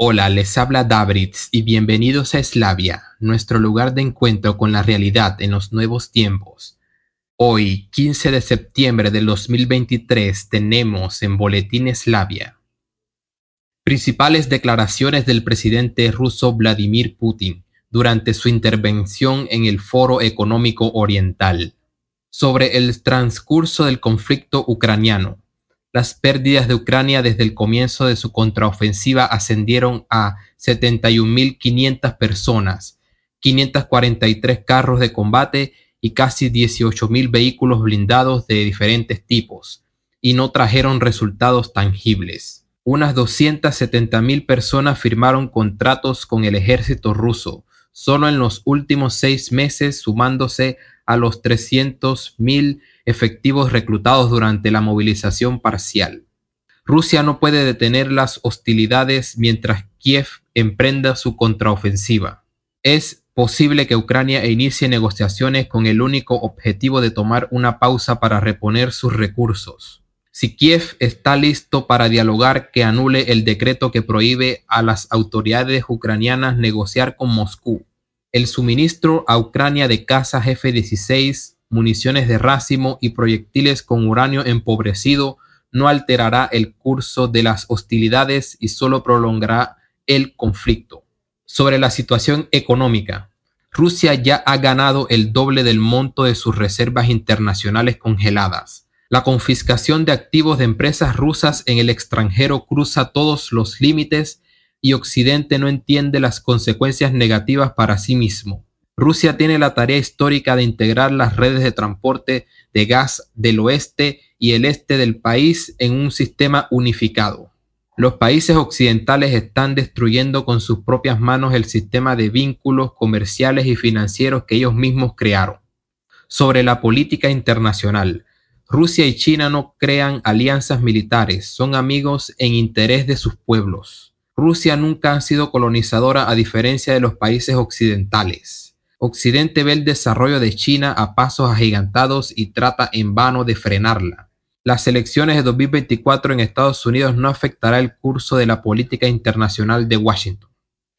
Hola, les habla Davritz y bienvenidos a Eslavia, nuestro lugar de encuentro con la realidad en los nuevos tiempos. Hoy, 15 de septiembre de 2023, tenemos en Boletín Eslavia. Principales declaraciones del presidente ruso Vladimir Putin durante su intervención en el Foro Económico Oriental sobre el transcurso del conflicto ucraniano las pérdidas de Ucrania desde el comienzo de su contraofensiva ascendieron a 71.500 personas, 543 carros de combate y casi 18.000 vehículos blindados de diferentes tipos, y no trajeron resultados tangibles. Unas 270.000 personas firmaron contratos con el ejército ruso, solo en los últimos seis meses sumándose a los 300.000 efectivos reclutados durante la movilización parcial. Rusia no puede detener las hostilidades mientras Kiev emprenda su contraofensiva. Es posible que Ucrania inicie negociaciones con el único objetivo de tomar una pausa para reponer sus recursos. Si Kiev está listo para dialogar, que anule el decreto que prohíbe a las autoridades ucranianas negociar con Moscú. El suministro a Ucrania de cazas F-16 municiones de racimo y proyectiles con uranio empobrecido no alterará el curso de las hostilidades y solo prolongará el conflicto. Sobre la situación económica, Rusia ya ha ganado el doble del monto de sus reservas internacionales congeladas. La confiscación de activos de empresas rusas en el extranjero cruza todos los límites y Occidente no entiende las consecuencias negativas para sí mismo. Rusia tiene la tarea histórica de integrar las redes de transporte de gas del oeste y el este del país en un sistema unificado. Los países occidentales están destruyendo con sus propias manos el sistema de vínculos comerciales y financieros que ellos mismos crearon. Sobre la política internacional, Rusia y China no crean alianzas militares, son amigos en interés de sus pueblos. Rusia nunca ha sido colonizadora a diferencia de los países occidentales. Occidente ve el desarrollo de China a pasos agigantados y trata en vano de frenarla. Las elecciones de 2024 en Estados Unidos no afectará el curso de la política internacional de Washington.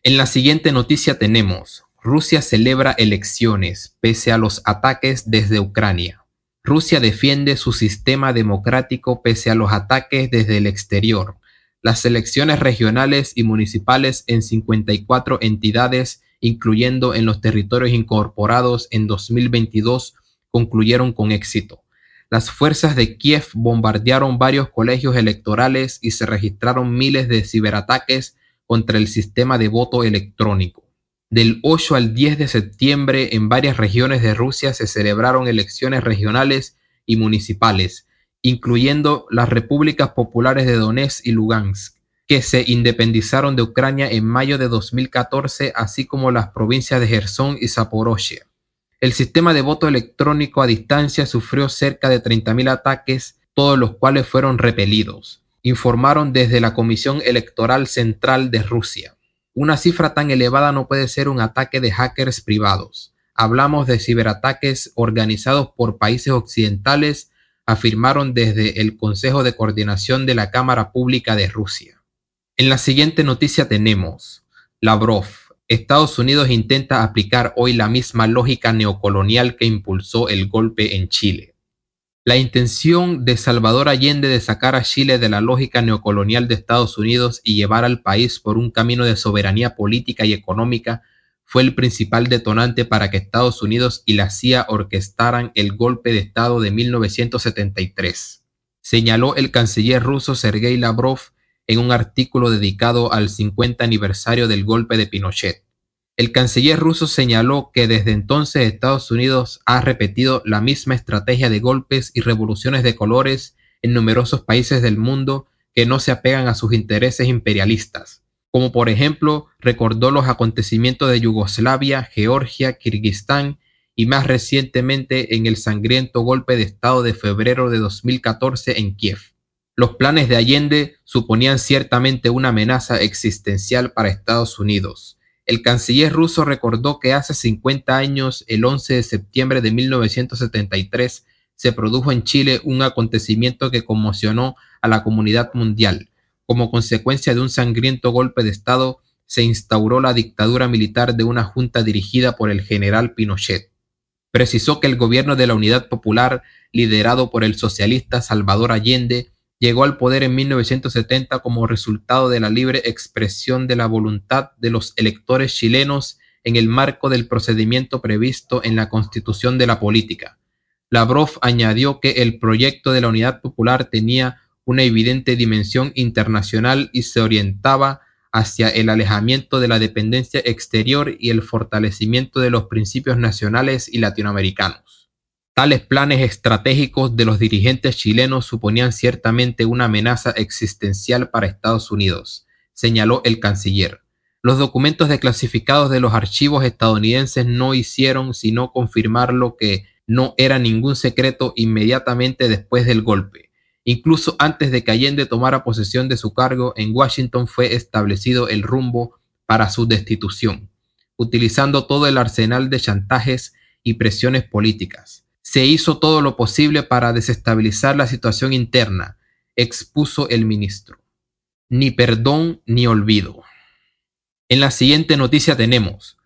En la siguiente noticia tenemos, Rusia celebra elecciones pese a los ataques desde Ucrania. Rusia defiende su sistema democrático pese a los ataques desde el exterior. Las elecciones regionales y municipales en 54 entidades incluyendo en los territorios incorporados en 2022, concluyeron con éxito. Las fuerzas de Kiev bombardearon varios colegios electorales y se registraron miles de ciberataques contra el sistema de voto electrónico. Del 8 al 10 de septiembre en varias regiones de Rusia se celebraron elecciones regionales y municipales, incluyendo las repúblicas populares de Donetsk y Lugansk que se independizaron de Ucrania en mayo de 2014, así como las provincias de Gerson y Zaporozhye. El sistema de voto electrónico a distancia sufrió cerca de 30.000 ataques, todos los cuales fueron repelidos, informaron desde la Comisión Electoral Central de Rusia. Una cifra tan elevada no puede ser un ataque de hackers privados. Hablamos de ciberataques organizados por países occidentales, afirmaron desde el Consejo de Coordinación de la Cámara Pública de Rusia. En la siguiente noticia tenemos Lavrov. Estados Unidos intenta aplicar hoy la misma lógica neocolonial que impulsó el golpe en Chile. La intención de Salvador Allende de sacar a Chile de la lógica neocolonial de Estados Unidos y llevar al país por un camino de soberanía política y económica fue el principal detonante para que Estados Unidos y la CIA orquestaran el golpe de Estado de 1973, señaló el canciller ruso Sergei Lavrov en un artículo dedicado al 50 aniversario del golpe de Pinochet. El canciller ruso señaló que desde entonces Estados Unidos ha repetido la misma estrategia de golpes y revoluciones de colores en numerosos países del mundo que no se apegan a sus intereses imperialistas, como por ejemplo recordó los acontecimientos de Yugoslavia, Georgia, Kirguistán y más recientemente en el sangriento golpe de Estado de febrero de 2014 en Kiev los planes de Allende suponían ciertamente una amenaza existencial para Estados Unidos. El canciller ruso recordó que hace 50 años, el 11 de septiembre de 1973, se produjo en Chile un acontecimiento que conmocionó a la comunidad mundial. Como consecuencia de un sangriento golpe de Estado, se instauró la dictadura militar de una junta dirigida por el general Pinochet. Precisó que el gobierno de la Unidad Popular, liderado por el socialista Salvador Allende, llegó al poder en 1970 como resultado de la libre expresión de la voluntad de los electores chilenos en el marco del procedimiento previsto en la Constitución de la Política. Lavrov añadió que el proyecto de la Unidad Popular tenía una evidente dimensión internacional y se orientaba hacia el alejamiento de la dependencia exterior y el fortalecimiento de los principios nacionales y latinoamericanos. Tales planes estratégicos de los dirigentes chilenos suponían ciertamente una amenaza existencial para Estados Unidos, señaló el canciller. Los documentos desclasificados de los archivos estadounidenses no hicieron sino confirmar lo que no era ningún secreto inmediatamente después del golpe. Incluso antes de que Allende tomara posesión de su cargo, en Washington fue establecido el rumbo para su destitución, utilizando todo el arsenal de chantajes y presiones políticas. Se hizo todo lo posible para desestabilizar la situación interna, expuso el ministro. Ni perdón ni olvido. En la siguiente noticia tenemos,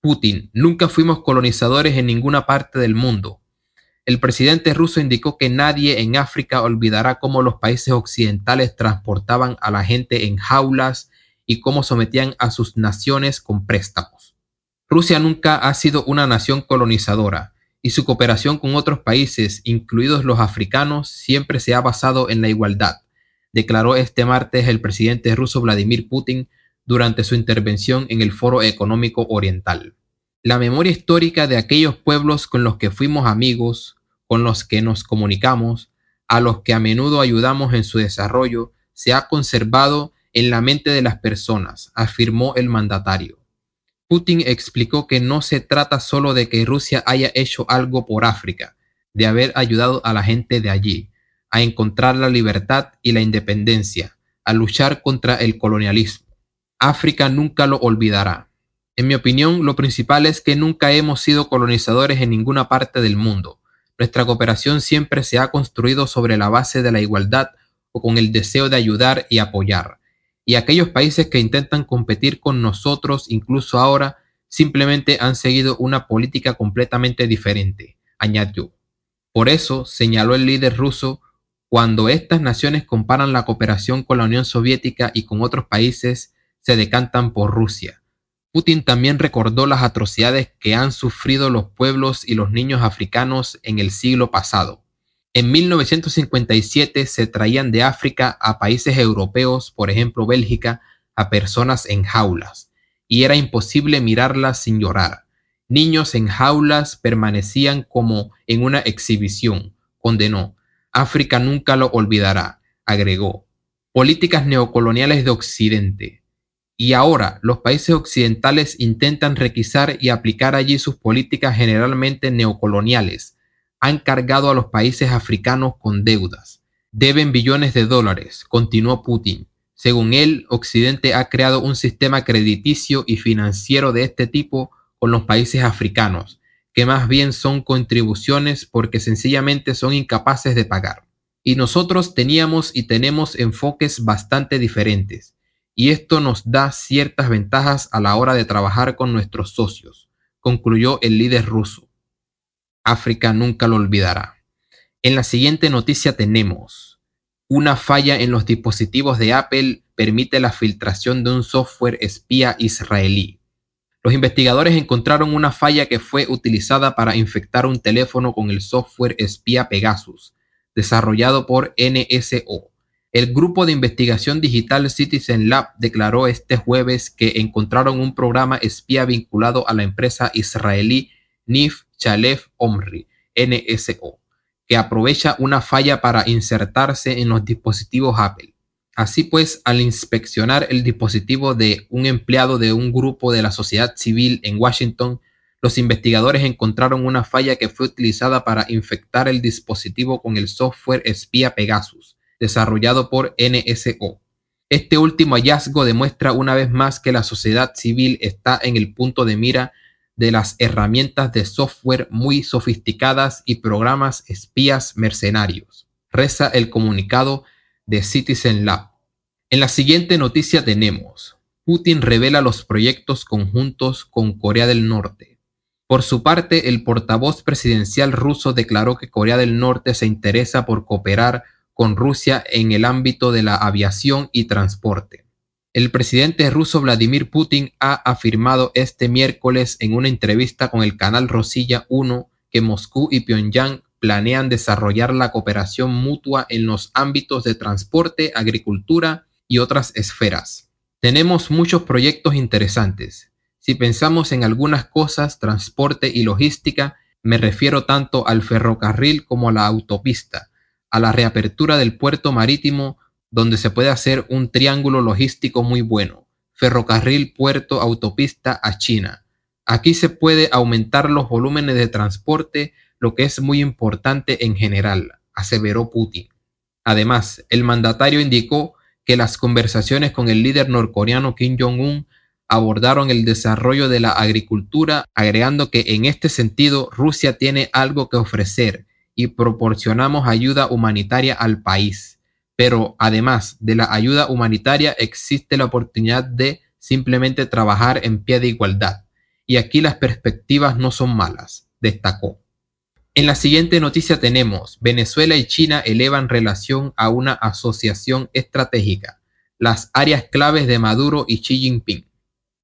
Putin, nunca fuimos colonizadores en ninguna parte del mundo. El presidente ruso indicó que nadie en África olvidará cómo los países occidentales transportaban a la gente en jaulas y cómo sometían a sus naciones con préstamos. Rusia nunca ha sido una nación colonizadora y su cooperación con otros países, incluidos los africanos, siempre se ha basado en la igualdad, declaró este martes el presidente ruso Vladimir Putin durante su intervención en el Foro Económico Oriental. La memoria histórica de aquellos pueblos con los que fuimos amigos, con los que nos comunicamos, a los que a menudo ayudamos en su desarrollo, se ha conservado en la mente de las personas, afirmó el mandatario. Putin explicó que no se trata solo de que Rusia haya hecho algo por África, de haber ayudado a la gente de allí a encontrar la libertad y la independencia, a luchar contra el colonialismo. África nunca lo olvidará. En mi opinión, lo principal es que nunca hemos sido colonizadores en ninguna parte del mundo. Nuestra cooperación siempre se ha construido sobre la base de la igualdad o con el deseo de ayudar y apoyar y aquellos países que intentan competir con nosotros incluso ahora simplemente han seguido una política completamente diferente, añadió. Por eso, señaló el líder ruso, cuando estas naciones comparan la cooperación con la Unión Soviética y con otros países, se decantan por Rusia. Putin también recordó las atrocidades que han sufrido los pueblos y los niños africanos en el siglo pasado en 1957 se traían de África a países europeos, por ejemplo Bélgica, a personas en jaulas, y era imposible mirarlas sin llorar. Niños en jaulas permanecían como en una exhibición, condenó. África nunca lo olvidará, agregó. Políticas neocoloniales de Occidente. Y ahora los países occidentales intentan requisar y aplicar allí sus políticas generalmente neocoloniales han cargado a los países africanos con deudas. Deben billones de dólares, continuó Putin. Según él, Occidente ha creado un sistema crediticio y financiero de este tipo con los países africanos, que más bien son contribuciones porque sencillamente son incapaces de pagar. Y nosotros teníamos y tenemos enfoques bastante diferentes, y esto nos da ciertas ventajas a la hora de trabajar con nuestros socios, concluyó el líder ruso. África nunca lo olvidará. En la siguiente noticia tenemos, una falla en los dispositivos de Apple permite la filtración de un software espía israelí. Los investigadores encontraron una falla que fue utilizada para infectar un teléfono con el software espía Pegasus, desarrollado por NSO. El grupo de investigación digital Citizen Lab declaró este jueves que encontraron un programa espía vinculado a la empresa israelí NIF Chalef Omri, NSO, que aprovecha una falla para insertarse en los dispositivos Apple. Así pues, al inspeccionar el dispositivo de un empleado de un grupo de la sociedad civil en Washington, los investigadores encontraron una falla que fue utilizada para infectar el dispositivo con el software espía Pegasus, desarrollado por NSO. Este último hallazgo demuestra una vez más que la sociedad civil está en el punto de mira de las herramientas de software muy sofisticadas y programas espías mercenarios, reza el comunicado de Citizen Lab. En la siguiente noticia tenemos, Putin revela los proyectos conjuntos con Corea del Norte. Por su parte, el portavoz presidencial ruso declaró que Corea del Norte se interesa por cooperar con Rusia en el ámbito de la aviación y transporte. El presidente ruso Vladimir Putin ha afirmado este miércoles en una entrevista con el canal Rosilla 1 que Moscú y Pyongyang planean desarrollar la cooperación mutua en los ámbitos de transporte, agricultura y otras esferas. Tenemos muchos proyectos interesantes. Si pensamos en algunas cosas, transporte y logística, me refiero tanto al ferrocarril como a la autopista, a la reapertura del puerto marítimo, donde se puede hacer un triángulo logístico muy bueno, ferrocarril, puerto, autopista a China. Aquí se puede aumentar los volúmenes de transporte, lo que es muy importante en general, aseveró Putin. Además, el mandatario indicó que las conversaciones con el líder norcoreano Kim Jong-un abordaron el desarrollo de la agricultura, agregando que en este sentido Rusia tiene algo que ofrecer y proporcionamos ayuda humanitaria al país pero además de la ayuda humanitaria existe la oportunidad de simplemente trabajar en pie de igualdad. Y aquí las perspectivas no son malas, destacó. En la siguiente noticia tenemos, Venezuela y China elevan relación a una asociación estratégica, las áreas claves de Maduro y Xi Jinping.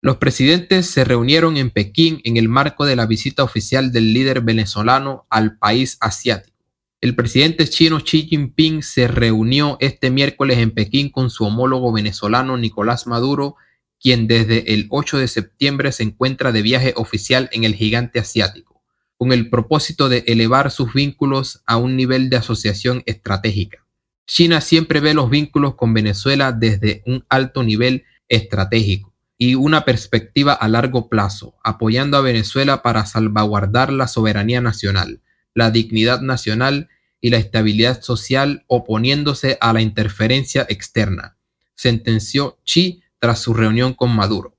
Los presidentes se reunieron en Pekín en el marco de la visita oficial del líder venezolano al país asiático. El presidente chino Xi Jinping se reunió este miércoles en Pekín con su homólogo venezolano Nicolás Maduro, quien desde el 8 de septiembre se encuentra de viaje oficial en el gigante asiático, con el propósito de elevar sus vínculos a un nivel de asociación estratégica. China siempre ve los vínculos con Venezuela desde un alto nivel estratégico y una perspectiva a largo plazo, apoyando a Venezuela para salvaguardar la soberanía nacional la dignidad nacional y la estabilidad social oponiéndose a la interferencia externa, sentenció Chi tras su reunión con Maduro.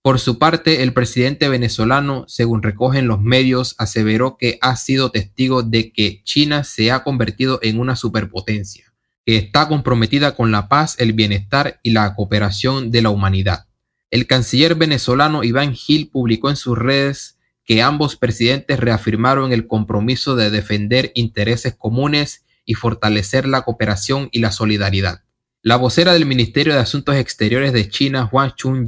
Por su parte, el presidente venezolano, según recogen los medios, aseveró que ha sido testigo de que China se ha convertido en una superpotencia, que está comprometida con la paz, el bienestar y la cooperación de la humanidad. El canciller venezolano Iván Gil publicó en sus redes que ambos presidentes reafirmaron el compromiso de defender intereses comunes y fortalecer la cooperación y la solidaridad. La vocera del Ministerio de Asuntos Exteriores de China, Huang chun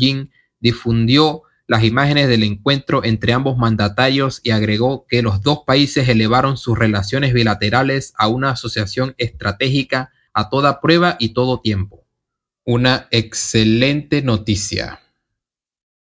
difundió las imágenes del encuentro entre ambos mandatarios y agregó que los dos países elevaron sus relaciones bilaterales a una asociación estratégica a toda prueba y todo tiempo. Una excelente noticia.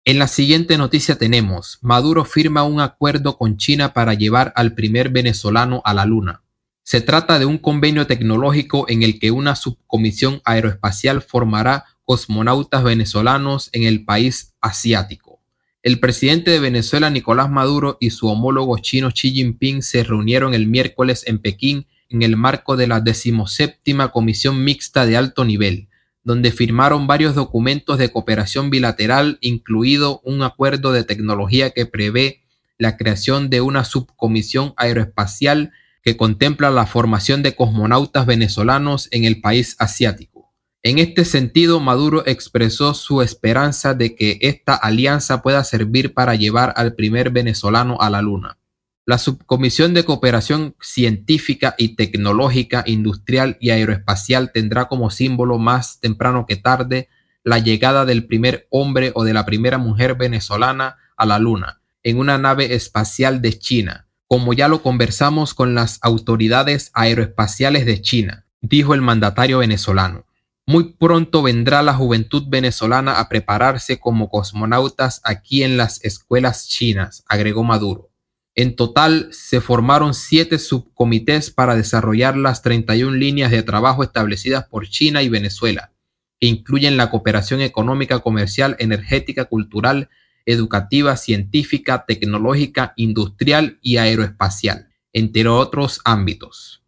En la siguiente noticia tenemos, Maduro firma un acuerdo con China para llevar al primer venezolano a la Luna. Se trata de un convenio tecnológico en el que una subcomisión aeroespacial formará cosmonautas venezolanos en el país asiático. El presidente de Venezuela, Nicolás Maduro, y su homólogo chino Xi Jinping se reunieron el miércoles en Pekín en el marco de la decimoséptima Comisión Mixta de Alto Nivel, donde firmaron varios documentos de cooperación bilateral, incluido un acuerdo de tecnología que prevé la creación de una subcomisión aeroespacial que contempla la formación de cosmonautas venezolanos en el país asiático. En este sentido, Maduro expresó su esperanza de que esta alianza pueda servir para llevar al primer venezolano a la Luna la Subcomisión de Cooperación Científica y Tecnológica, Industrial y Aeroespacial tendrá como símbolo más temprano que tarde la llegada del primer hombre o de la primera mujer venezolana a la Luna en una nave espacial de China, como ya lo conversamos con las autoridades aeroespaciales de China, dijo el mandatario venezolano. Muy pronto vendrá la juventud venezolana a prepararse como cosmonautas aquí en las escuelas chinas, agregó Maduro. En total, se formaron siete subcomités para desarrollar las 31 líneas de trabajo establecidas por China y Venezuela, que incluyen la cooperación económica, comercial, energética, cultural, educativa, científica, tecnológica, industrial y aeroespacial, entre otros ámbitos.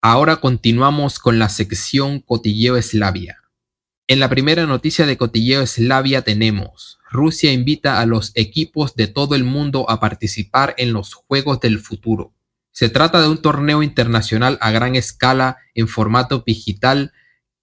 Ahora continuamos con la sección Cotilleo Eslavia. En la primera noticia de Cotilleo Eslavia tenemos, Rusia invita a los equipos de todo el mundo a participar en los Juegos del Futuro. Se trata de un torneo internacional a gran escala en formato digital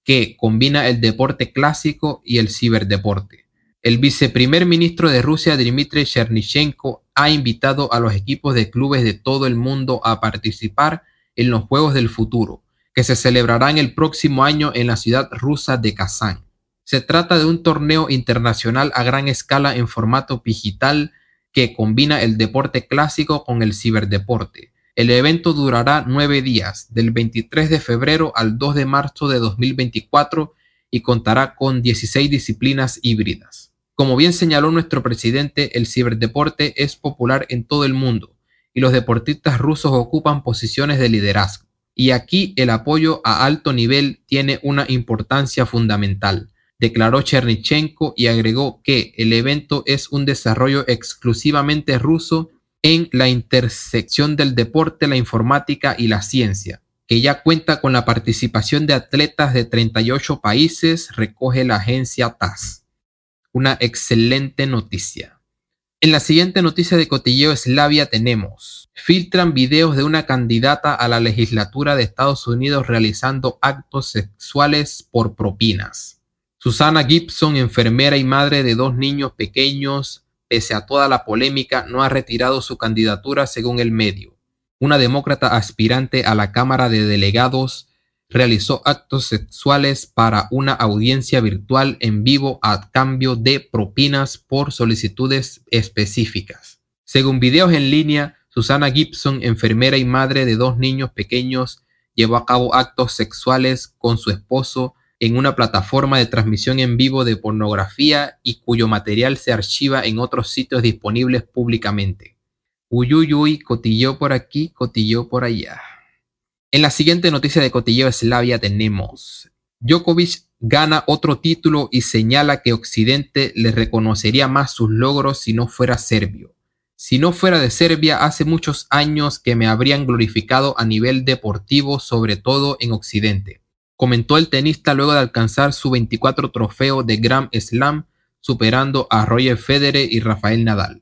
que combina el deporte clásico y el ciberdeporte. El viceprimer ministro de Rusia, Dmitry Chernyshenko, ha invitado a los equipos de clubes de todo el mundo a participar en los Juegos del Futuro, que se celebrarán el próximo año en la ciudad rusa de Kazán. Se trata de un torneo internacional a gran escala en formato digital que combina el deporte clásico con el ciberdeporte. El evento durará nueve días, del 23 de febrero al 2 de marzo de 2024, y contará con 16 disciplinas híbridas. Como bien señaló nuestro presidente, el ciberdeporte es popular en todo el mundo y los deportistas rusos ocupan posiciones de liderazgo y aquí el apoyo a alto nivel tiene una importancia fundamental, declaró Chernichenko y agregó que el evento es un desarrollo exclusivamente ruso en la intersección del deporte, la informática y la ciencia, que ya cuenta con la participación de atletas de 38 países, recoge la agencia TAS. Una excelente noticia. En la siguiente noticia de Cotilleo Eslavia tenemos, filtran videos de una candidata a la legislatura de Estados Unidos realizando actos sexuales por propinas. Susana Gibson, enfermera y madre de dos niños pequeños, pese a toda la polémica, no ha retirado su candidatura según el medio. Una demócrata aspirante a la Cámara de Delegados realizó actos sexuales para una audiencia virtual en vivo a cambio de propinas por solicitudes específicas. Según videos en línea, Susana Gibson, enfermera y madre de dos niños pequeños, llevó a cabo actos sexuales con su esposo en una plataforma de transmisión en vivo de pornografía y cuyo material se archiva en otros sitios disponibles públicamente. Uyuyuy, cotilló por aquí, cotilló por allá. En la siguiente noticia de Cotilleo Eslavia tenemos, Djokovic gana otro título y señala que Occidente le reconocería más sus logros si no fuera serbio. Si no fuera de Serbia, hace muchos años que me habrían glorificado a nivel deportivo, sobre todo en Occidente, comentó el tenista luego de alcanzar su 24 trofeo de Grand Slam, superando a Roger Federer y Rafael Nadal.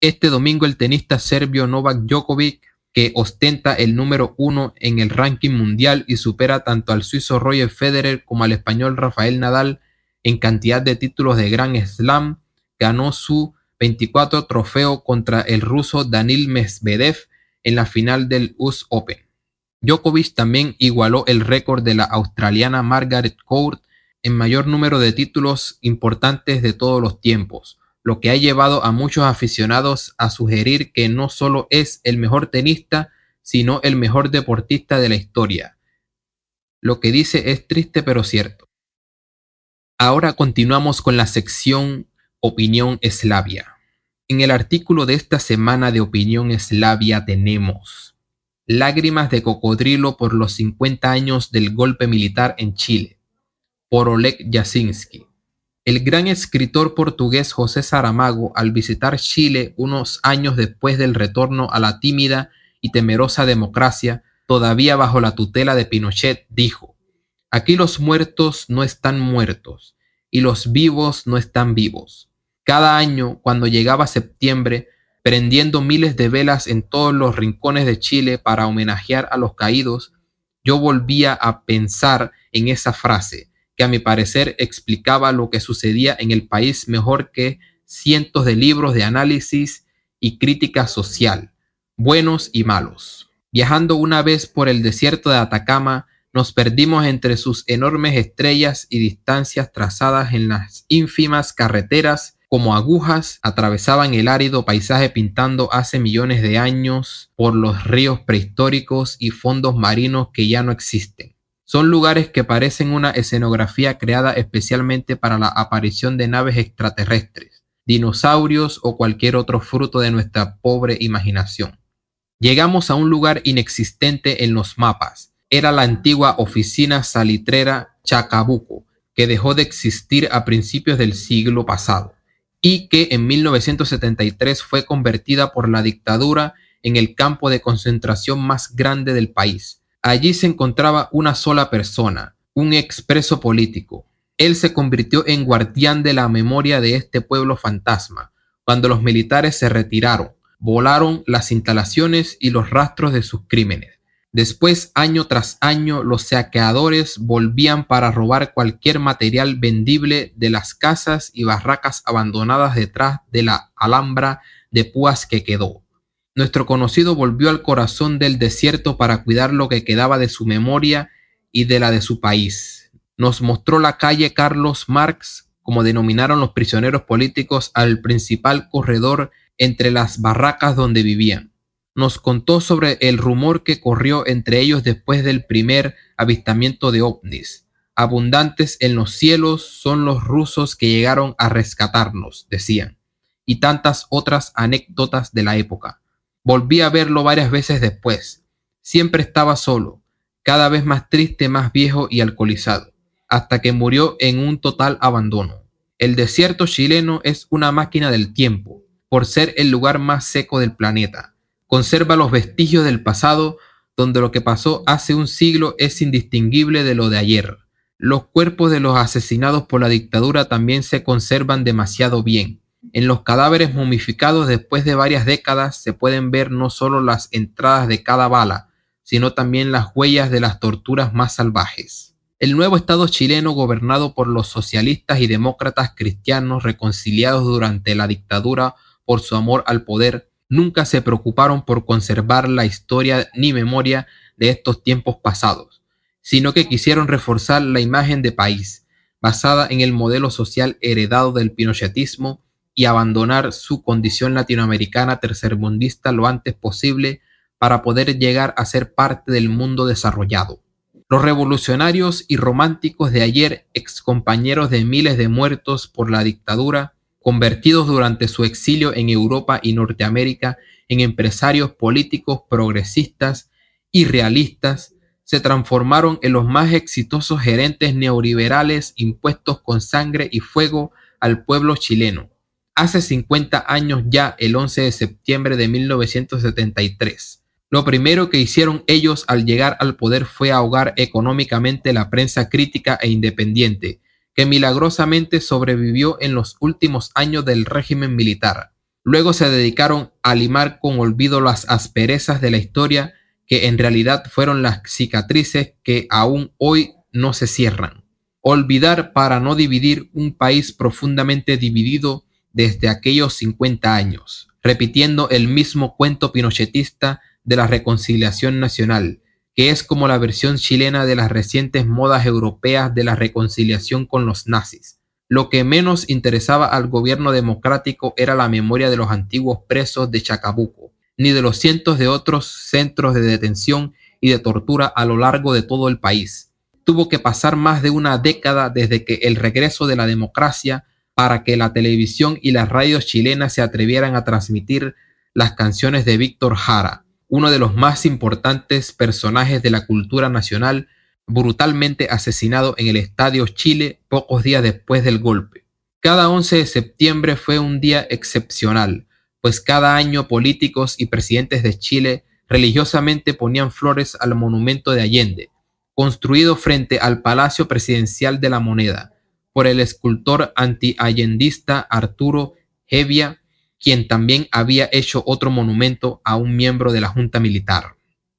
Este domingo el tenista serbio Novak Djokovic que ostenta el número uno en el ranking mundial y supera tanto al suizo Roger Federer como al español Rafael Nadal en cantidad de títulos de Grand Slam, ganó su 24 trofeo contra el ruso Danil Medvedev en la final del US Open. Djokovic también igualó el récord de la australiana Margaret Court en mayor número de títulos importantes de todos los tiempos, lo que ha llevado a muchos aficionados a sugerir que no solo es el mejor tenista, sino el mejor deportista de la historia. Lo que dice es triste pero cierto. Ahora continuamos con la sección Opinión Eslavia. En el artículo de esta semana de Opinión Eslavia tenemos Lágrimas de cocodrilo por los 50 años del golpe militar en Chile, por Oleg jasinski el gran escritor portugués José Saramago, al visitar Chile unos años después del retorno a la tímida y temerosa democracia, todavía bajo la tutela de Pinochet, dijo, Aquí los muertos no están muertos y los vivos no están vivos. Cada año, cuando llegaba septiembre, prendiendo miles de velas en todos los rincones de Chile para homenajear a los caídos, yo volvía a pensar en esa frase, que a mi parecer explicaba lo que sucedía en el país mejor que cientos de libros de análisis y crítica social, buenos y malos. Viajando una vez por el desierto de Atacama, nos perdimos entre sus enormes estrellas y distancias trazadas en las ínfimas carreteras como agujas atravesaban el árido paisaje pintando hace millones de años por los ríos prehistóricos y fondos marinos que ya no existen. Son lugares que parecen una escenografía creada especialmente para la aparición de naves extraterrestres, dinosaurios o cualquier otro fruto de nuestra pobre imaginación. Llegamos a un lugar inexistente en los mapas. Era la antigua oficina salitrera Chacabuco, que dejó de existir a principios del siglo pasado y que en 1973 fue convertida por la dictadura en el campo de concentración más grande del país, Allí se encontraba una sola persona, un expreso político. Él se convirtió en guardián de la memoria de este pueblo fantasma. Cuando los militares se retiraron, volaron las instalaciones y los rastros de sus crímenes. Después, año tras año, los saqueadores volvían para robar cualquier material vendible de las casas y barracas abandonadas detrás de la alhambra de púas que quedó. Nuestro conocido volvió al corazón del desierto para cuidar lo que quedaba de su memoria y de la de su país. Nos mostró la calle Carlos Marx, como denominaron los prisioneros políticos al principal corredor entre las barracas donde vivían. Nos contó sobre el rumor que corrió entre ellos después del primer avistamiento de ovnis. Abundantes en los cielos son los rusos que llegaron a rescatarnos, decían, y tantas otras anécdotas de la época. Volví a verlo varias veces después. Siempre estaba solo, cada vez más triste, más viejo y alcoholizado, hasta que murió en un total abandono. El desierto chileno es una máquina del tiempo, por ser el lugar más seco del planeta. Conserva los vestigios del pasado, donde lo que pasó hace un siglo es indistinguible de lo de ayer. Los cuerpos de los asesinados por la dictadura también se conservan demasiado bien. En los cadáveres momificados después de varias décadas se pueden ver no solo las entradas de cada bala, sino también las huellas de las torturas más salvajes. El nuevo Estado chileno, gobernado por los socialistas y demócratas cristianos reconciliados durante la dictadura por su amor al poder, nunca se preocuparon por conservar la historia ni memoria de estos tiempos pasados, sino que quisieron reforzar la imagen de país, basada en el modelo social heredado del pinochetismo y abandonar su condición latinoamericana tercermundista lo antes posible para poder llegar a ser parte del mundo desarrollado. Los revolucionarios y románticos de ayer, excompañeros de miles de muertos por la dictadura, convertidos durante su exilio en Europa y Norteamérica en empresarios políticos progresistas y realistas, se transformaron en los más exitosos gerentes neoliberales impuestos con sangre y fuego al pueblo chileno hace 50 años ya, el 11 de septiembre de 1973. Lo primero que hicieron ellos al llegar al poder fue ahogar económicamente la prensa crítica e independiente, que milagrosamente sobrevivió en los últimos años del régimen militar. Luego se dedicaron a limar con olvido las asperezas de la historia, que en realidad fueron las cicatrices que aún hoy no se cierran. Olvidar para no dividir un país profundamente dividido desde aquellos 50 años, repitiendo el mismo cuento pinochetista de la reconciliación nacional, que es como la versión chilena de las recientes modas europeas de la reconciliación con los nazis. Lo que menos interesaba al gobierno democrático era la memoria de los antiguos presos de Chacabuco, ni de los cientos de otros centros de detención y de tortura a lo largo de todo el país. Tuvo que pasar más de una década desde que el regreso de la democracia para que la televisión y las radios chilenas se atrevieran a transmitir las canciones de Víctor Jara, uno de los más importantes personajes de la cultura nacional, brutalmente asesinado en el Estadio Chile pocos días después del golpe. Cada 11 de septiembre fue un día excepcional, pues cada año políticos y presidentes de Chile religiosamente ponían flores al monumento de Allende, construido frente al Palacio Presidencial de la Moneda, por el escultor antiallendista Arturo Hevia, quien también había hecho otro monumento a un miembro de la Junta Militar.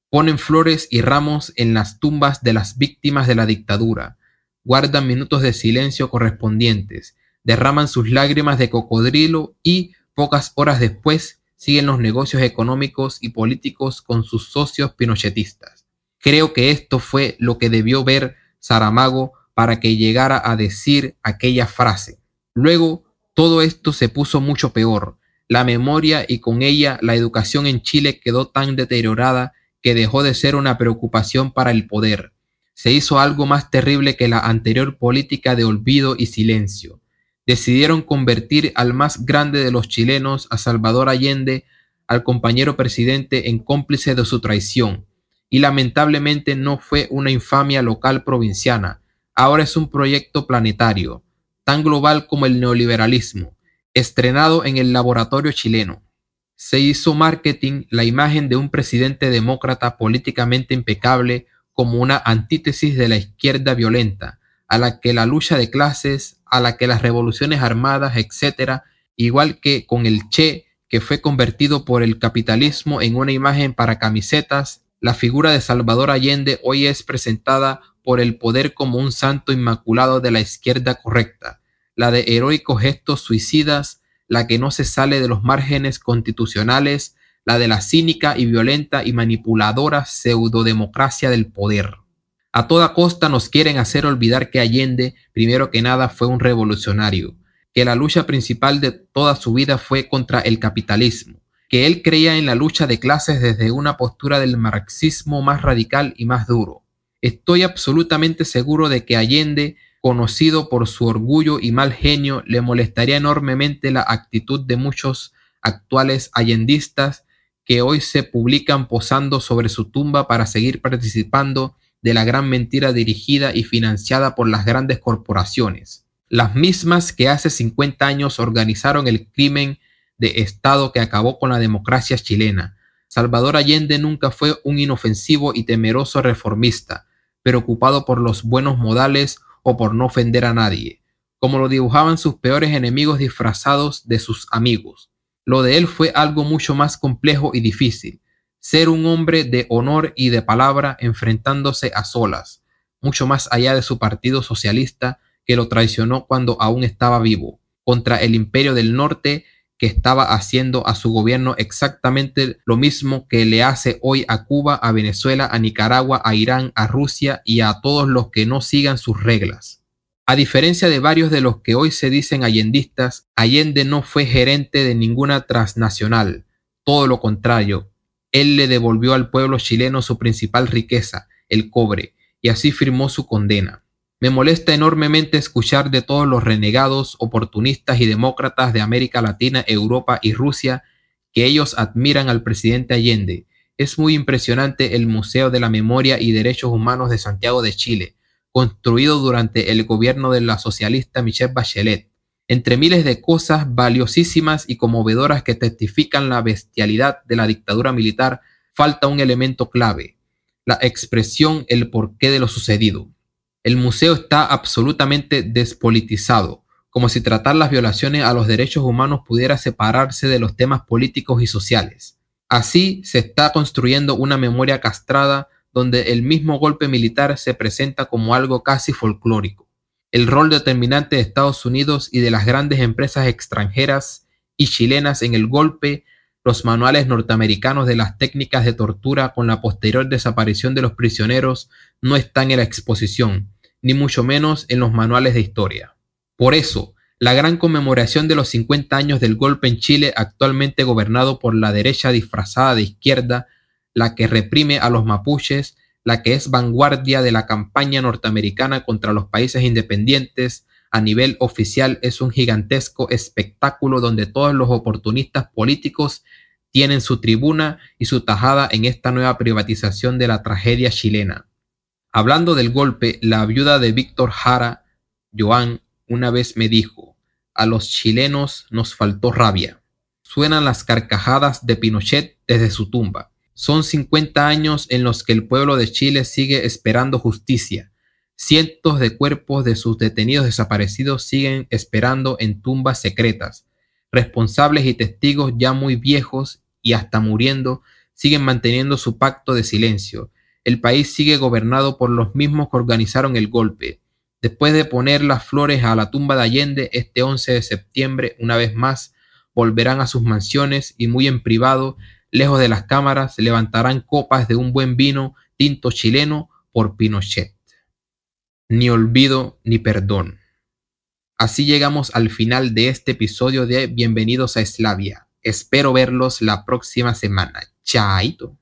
Ponen flores y ramos en las tumbas de las víctimas de la dictadura, guardan minutos de silencio correspondientes, derraman sus lágrimas de cocodrilo y, pocas horas después, siguen los negocios económicos y políticos con sus socios pinochetistas. Creo que esto fue lo que debió ver Saramago para que llegara a decir aquella frase. Luego, todo esto se puso mucho peor. La memoria y con ella la educación en Chile quedó tan deteriorada que dejó de ser una preocupación para el poder. Se hizo algo más terrible que la anterior política de olvido y silencio. Decidieron convertir al más grande de los chilenos, a Salvador Allende, al compañero presidente en cómplice de su traición. Y lamentablemente no fue una infamia local provinciana, ahora es un proyecto planetario, tan global como el neoliberalismo, estrenado en el laboratorio chileno. Se hizo marketing la imagen de un presidente demócrata políticamente impecable como una antítesis de la izquierda violenta, a la que la lucha de clases, a la que las revoluciones armadas, etc., igual que con el Che, que fue convertido por el capitalismo en una imagen para camisetas, la figura de Salvador Allende hoy es presentada por el poder como un santo inmaculado de la izquierda correcta, la de heroicos gestos suicidas, la que no se sale de los márgenes constitucionales, la de la cínica y violenta y manipuladora pseudodemocracia del poder. A toda costa nos quieren hacer olvidar que Allende, primero que nada, fue un revolucionario, que la lucha principal de toda su vida fue contra el capitalismo, que él creía en la lucha de clases desde una postura del marxismo más radical y más duro, Estoy absolutamente seguro de que Allende, conocido por su orgullo y mal genio, le molestaría enormemente la actitud de muchos actuales allendistas que hoy se publican posando sobre su tumba para seguir participando de la gran mentira dirigida y financiada por las grandes corporaciones, las mismas que hace 50 años organizaron el crimen de Estado que acabó con la democracia chilena. Salvador Allende nunca fue un inofensivo y temeroso reformista, preocupado por los buenos modales o por no ofender a nadie, como lo dibujaban sus peores enemigos disfrazados de sus amigos. Lo de él fue algo mucho más complejo y difícil, ser un hombre de honor y de palabra enfrentándose a solas, mucho más allá de su partido socialista que lo traicionó cuando aún estaba vivo, contra el imperio del norte que estaba haciendo a su gobierno exactamente lo mismo que le hace hoy a Cuba, a Venezuela, a Nicaragua, a Irán, a Rusia y a todos los que no sigan sus reglas. A diferencia de varios de los que hoy se dicen allendistas, Allende no fue gerente de ninguna transnacional, todo lo contrario, él le devolvió al pueblo chileno su principal riqueza, el cobre, y así firmó su condena. Me molesta enormemente escuchar de todos los renegados, oportunistas y demócratas de América Latina, Europa y Rusia que ellos admiran al presidente Allende. Es muy impresionante el Museo de la Memoria y Derechos Humanos de Santiago de Chile, construido durante el gobierno de la socialista Michelle Bachelet. Entre miles de cosas valiosísimas y conmovedoras que testifican la bestialidad de la dictadura militar, falta un elemento clave, la expresión el porqué de lo sucedido. El museo está absolutamente despolitizado, como si tratar las violaciones a los derechos humanos pudiera separarse de los temas políticos y sociales. Así se está construyendo una memoria castrada donde el mismo golpe militar se presenta como algo casi folclórico. El rol determinante de Estados Unidos y de las grandes empresas extranjeras y chilenas en el golpe, los manuales norteamericanos de las técnicas de tortura con la posterior desaparición de los prisioneros no están en la exposición, ni mucho menos en los manuales de historia. Por eso, la gran conmemoración de los 50 años del golpe en Chile, actualmente gobernado por la derecha disfrazada de izquierda, la que reprime a los mapuches, la que es vanguardia de la campaña norteamericana contra los países independientes, a nivel oficial es un gigantesco espectáculo donde todos los oportunistas políticos tienen su tribuna y su tajada en esta nueva privatización de la tragedia chilena. Hablando del golpe, la viuda de Víctor Jara, Joan, una vez me dijo, a los chilenos nos faltó rabia. Suenan las carcajadas de Pinochet desde su tumba. Son 50 años en los que el pueblo de Chile sigue esperando justicia. Cientos de cuerpos de sus detenidos desaparecidos siguen esperando en tumbas secretas. Responsables y testigos ya muy viejos y hasta muriendo siguen manteniendo su pacto de silencio el país sigue gobernado por los mismos que organizaron el golpe. Después de poner las flores a la tumba de Allende este 11 de septiembre, una vez más, volverán a sus mansiones y muy en privado, lejos de las cámaras, levantarán copas de un buen vino tinto chileno por Pinochet. Ni olvido ni perdón. Así llegamos al final de este episodio de Bienvenidos a Eslavia. Espero verlos la próxima semana. Chaito.